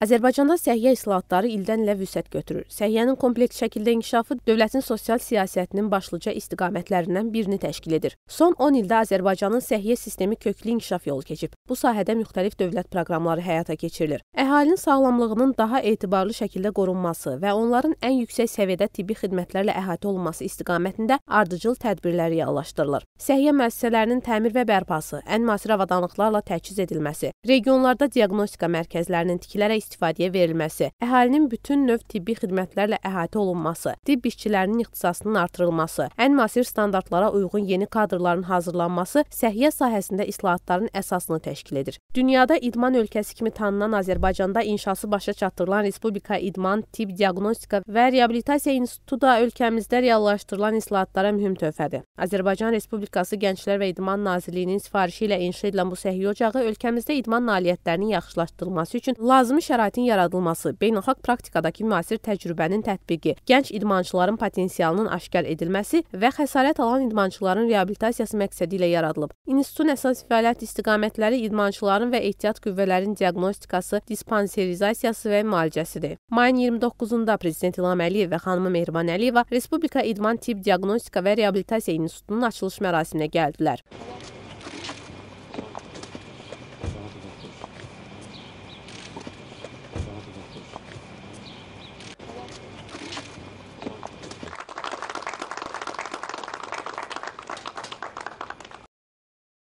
Azərbaycanda səhiyyə islahatları ildən ilə vüsət götürür. Səhiyyənin kompleks şəkildə inkişafı dövlətin sosial siyasətinin başlıca istiqamətlərindən birini təşkil edir. Son 10 ildə Azərbaycanın səhiyyə sistemi köklü inkişaf yolu keçib. Bu sahədə müxtəlif dövlət proqramları həyata keçirilir. Əhalinin sağlamlığının daha etibarlı şəkildə qorunması və onların ən yüksək səviyyədə tibbi xidmətlərlə əhatə olunması istiqamətində ardıcıl tədbirlər reallaşdırılır. Səhiyyə müəssisələrinin təmir və bərpası, ən müasir avadanlıqlarla təchiz edilməsi, regionlarda diaqnostika mərkəzlərinin tikilərək istifadəyə verilməsi, əhalinin bütün növ tibbi xidmətlərlə əhatə olunması, tibb işçilərinin ixtisasının artırılması, ən müasir standartlara uyğun yeni kadrların hazırlanması səhiyyə sahəsində islahatların əsasını təşkil edir. Dünyada idman ölkəsi kimi tanınan Azərbaycanda inşası başa çatdırılan Respublika İdman, Tibb Diaqnostika və Reabilitasiya İnstitutu da ölkəmizdə reallaşdırılan islahatlara mühüm töhfədir. Azərbaycan Respublikası Gənclər və İdman Nazirliyinin sifarişi ilə inşa edilən bu səhiyyə ocağı ölkəmizdə idman nailiyyətlərinin yaxşılaşdırılması üçün lazımi şərait şəraitin yaradılması, beynəlxalq praktikadakı müasir təcrübənin tətbiqi, gənc idmançıların potensialının aşkar edilməsi və xəsarət alan idmançıların reabilitasiyası məqsədi ilə yaradılıb. İnstitutun əsas fəaliyyət istiqamətləri idmançıların və ehtiyat qüvvələrin diaqnostikası, dispanserizasiyası və müalicəsidir. Mayın 29-da prezident İlham Əliyev və xanımı Mehriban Əliyeva Respublika İdman Tibb Diaqnostika və Reabilitasiya İnstitutunun açılış mərasiminə gəldilər.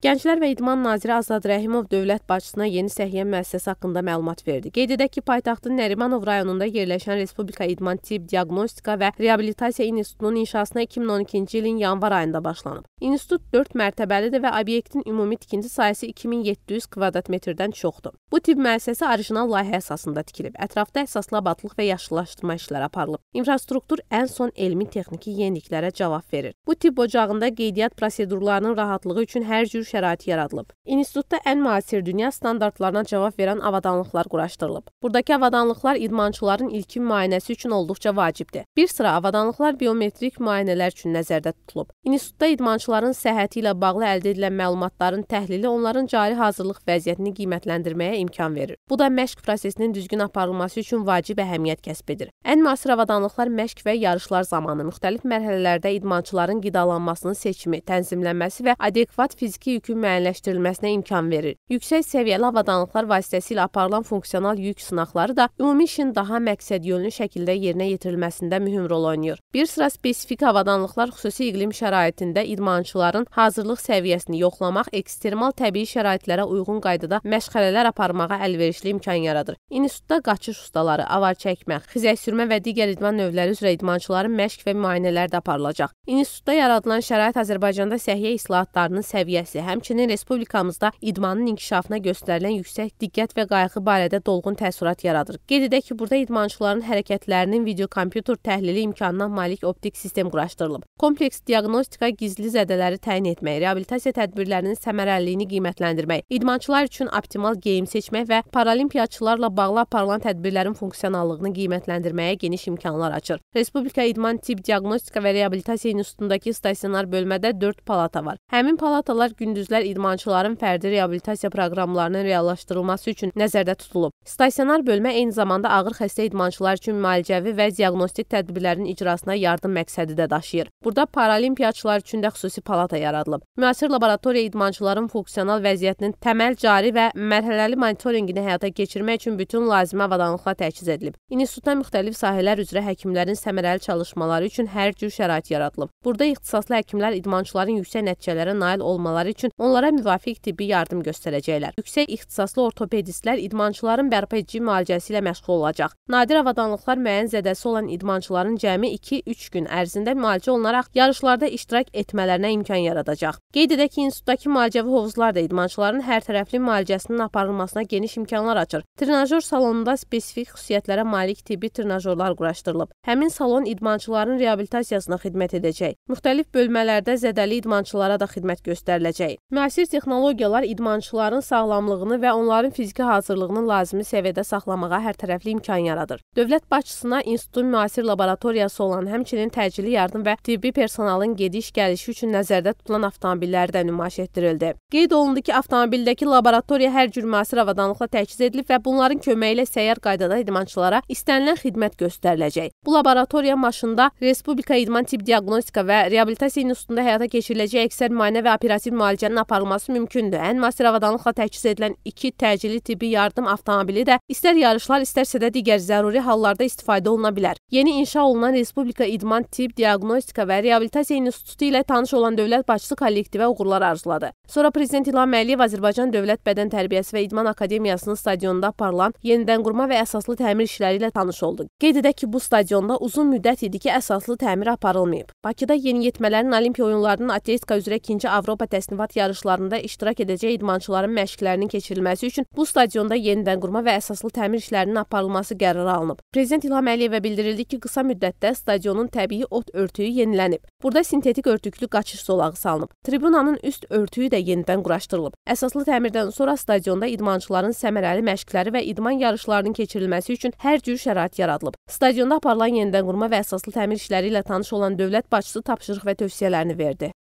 Gənclər və İdman naziri Azad Rəhimov dövlət başçısına yeni səhiyyə müəssisəsi haqqında məlumat verdi. Qeyd edək ki, paytaxtın Nərimanov rayonunda yerləşən Respublika İdman Tibb Diaqnostika və Reabilitasiya İnstitutunun inşasına 2012-ci ilin yanvar ayında başlanıb. İnstitut 4 mərtəbəlidir və obyektin ümumi tikinti sayəsi 2700 kvadrat metrdən çoxdur. Bu tibb müəssisəsi orijinal layihə əsasında tikilib. Ətrafda əsaslı abadlıq və yaşlılaşdırma işləri aparılıb. İnfrastruktur ən son elmi texniki yeniliklərə cavab verir. Bu tibb ocağında qeydiyyat prosedurlarının rahatlığı üçün hər cür şərait şərait yaradılıb. İnstitutda ən müasir dünya standartlarına cavab verən avadanlıqlar quraşdırılıb. Buradakı avadanlıqlar idmançıların ilkin müayinəsi üçün olduqca vacibdir. Bir sıra avadanlıqlar biometrik müayinələr üçün nəzərdə tutulub. İnstitutda idmançıların səhhəti ilə bağlı əldə edilən məlumatların təhlili onların cari hazırlıq vəziyyətini qiymətləndirməyə imkan verir. Bu da məşq prosesinin düzgün aparılması üçün vacib əhəmiyyət kəsb edir. Ən müasir avadanlıqlar məşq və yarışlar zamanı müxtəlif mərhələlərdə idmançıların qidalanmasının seçimi, tənzimlənməsi və adekvat fiziki yükün müəyyənləşdirilməsinə imkan verir. Yüksək səviyyəli avadanlıqlar vasitəsilə aparılan funksional yük sınaqları da ümumi işin daha məqsədyönlü şəkildə yerinə yetirilməsində mühüm rol oynayır. Bir sıra spesifik avadanlıqlar xüsusi iqlim şəraitində idmançıların hazırlıq səviyyəsini yoxlamaq, ekstremal təbii şəraitlərə uyğun qaydada məşğələlər aparmağa əlverişli imkan yaradır. İnstitutda qaçış ustaları, avar çəkmə, xizək sürmə və digər idman növləri üzrə idmançıların məşq və müayinələr də aparılacaq. İnstitutda yaradılan şərait Azərbaycanda səhiyyə islahatlarının səviyyəsi, həmçinin respublikamızda idmanın inkişafına göstərilən yüksək diqqət və qayğı barədə dolğun təəssürat yaradır. Qeyd edək ki, burada idmançıların hərəkətlərinin videokompüter təhlili imkanına malik optik sistem quraşdırılıb. Kompleks diaqnostika gizli zədələri təyin etmək, reabilitasiya tədbirlərinin səmərəliliyini qiymətləndirmək, idmançılar üçün optimal geyim seçmək və paralimpiyaçılarla bağlı aparılan tədbirlərin funksionallığını qiymətləndirməyə geniş imkanlar açır. Respublika İdman Tibb Diaqnostika və Reabilitasiya İnstitutundakı stasionar bölmədə 4 palata var. Həmin palatalar gündüz gündüzlər idmançıların fərdi reabilitasiya proqramlarının reallaşdırılması üçün nəzərdə tutulub. Stasionar bölmə eyni zamanda ağır xəstə idmançılar üçün müalicəvi və diaqnostik tədbirlərin icrasına yardım məqsədi də daşıyır. Burada paralimpiyaçılar üçün də xüsusi palata yaradılıb. Müasir laboratoriya idmançıların funksional vəziyyətinin təməl cari və mərhələli monitorinqini həyata keçirmək üçün bütün lazımi avadanlıqlar təchiz edilib. İnstitutda müxtəlif sahələr üzrə həkimlərin səmərəli çalışmaları üçün hər cür şərait yaradılıb. Burada ixtisaslı həkimlər idmançıların yüksək nəticələrə nail olmaları üçün üçün onlara müvafiq tibbi yardım göstərəcəklər. Yüksək ixtisaslı ortopedistlər idmançıların bərpa edici müalicəsi ilə məşğul olacaq. Nadir avadanlıqlar müəyyən zədəsi olan idmançıların cəmi 2-3 gün ərzində müalicə olunaraq yarışlarda iştirak etmələrinə imkan yaradacaq. Qeyd edək ki, institutdakı müalicəvi hovuzlar da idmançıların hər tərəfli müalicəsinin aparılmasına geniş imkanlar açır. Trenajor salonunda spesifik xüsusiyyətlərə malik tibbi trenajorlar quraşdırılıb. Həmin salon idmançıların reabilitasiyasına xidmət edəcək. Müxtəlif bölmələrdə zədəli idmançılara da xidmət göstəriləcək etmək. Müasir texnologiyalar idmançıların sağlamlığını və onların fiziki hazırlığını lazımi səviyyədə saxlamağa hərtərəfli imkan yaradır. Dövlət başçısına institutun müasir laboratoriyası olan, həmçinin təcili yardım və tibbi personalın gediş-gəlişi üçün nəzərdə tutulan avtomobillər də nümayiş etdirildi. Qeyd olundu ki, avtomobildəki laboratoriya hər cür müasir avadanlıqla təchiz edilib və bunların köməyi ilə səyyar qaydada idmançılara istənilən xidmət göstəriləcək. Bu laboratoriya maşında Respublika İdman Tibb Diaqnostika və Reabilitasiya İnstitutunda həyata keçiriləcək əksər müayinə və operativ müalicə müalicənin aparılması mümkündür. Ən müasir avadanlıqla təchiz edilən 2 təcili tibbi yardım avtomobili də istər yarışlar, istərsə də digər zəruri hallarda istifadə oluna bilər. Yeni inşa olunan Respublika İdman Tibb Diaqnostika və Reabilitasiya İnstitutu ilə tanış olan dövlət başçısı kollektivə uğurlar arzuladı. Sonra prezident İlham Əliyev Azərbaycan Dövlət Bədən Tərbiyəsi və İdman Akademiyasının stadionunda aparılan yenidən qurma və əsaslı təmir işləri ilə tanış oldu. Qeyd edək ki, bu stadionda uzun müddət idi ki, əsaslı təmir aparılmayıb. Bakıda yeniyetmələrin Olimpiya oyunlarının atletika üzrə 2-ci Avropa təsnifatı yarışlarında iştirak edəcək idmançıların məşqlərinin keçirilməsi üçün bu stadionda yenidən qurma və əsaslı təmir işlərinin aparılması qərarı alınıb. Prezident İlham Əliyevə bildirildi ki, qısa müddətdə stadionun təbii ot örtüyü yenilənib. Burada sintetik örtüklü qaçış zolağı salınıb. Tribunanın üst örtüyü də yenidən quraşdırılıb. Əsaslı təmirdən sonra stadionda idmançıların səmərəli məşqləri və idman yarışlarının keçirilməsi üçün hər cür şərait yaradılıb. Stadionda aparılan yenidən qurma və əsaslı təmir işləri ilə tanış olan dövlət başçısı tapşırıq və tövsiyələrini verdi.